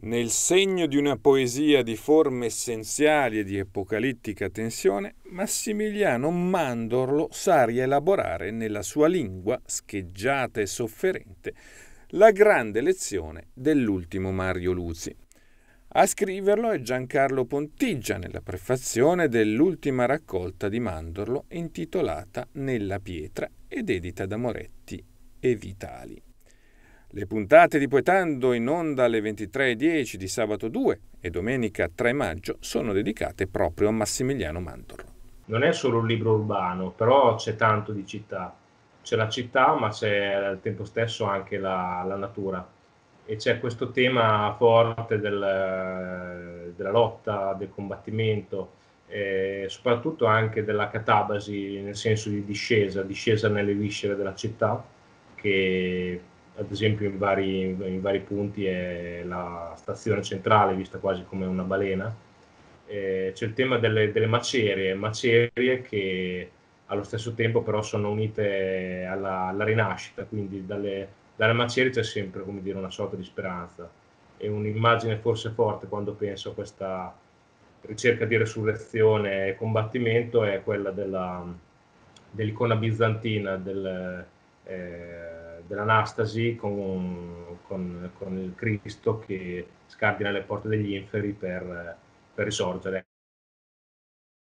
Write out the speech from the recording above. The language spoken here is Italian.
nel segno di una poesia di forme essenziali e di apocalittica tensione, Massimiliano Mandorlo sa rielaborare nella sua lingua scheggiata e sofferente la grande lezione dell'ultimo Mario Luzi. A scriverlo è Giancarlo Pontigia nella prefazione dell'ultima raccolta di Mandorlo intitolata Nella pietra ed edita da Moretti e Vitali. Le puntate di Poetando in onda alle 23.10 di sabato 2 e domenica 3 maggio sono dedicate proprio a Massimiliano Mandorlo. Non è solo un libro urbano, però c'è tanto di città. C'è la città, ma c'è al tempo stesso anche la, la natura. E c'è questo tema forte del, della lotta, del combattimento, eh, soprattutto anche della catabasi nel senso di discesa, discesa nelle viscere della città, che ad esempio in vari, in vari punti è la stazione centrale vista quasi come una balena, eh, c'è il tema delle, delle macerie, macerie che allo stesso tempo però sono unite alla, alla rinascita, quindi dalle, dalle, macerie c'è sempre come dire, una sorta di speranza. È un'immagine forse forte quando penso a questa ricerca di resurrezione e combattimento, è quella della, dell'icona bizantina del, eh, dell'Anastasi con, con, con, il Cristo che scardina le porte degli inferi per, per risorgere.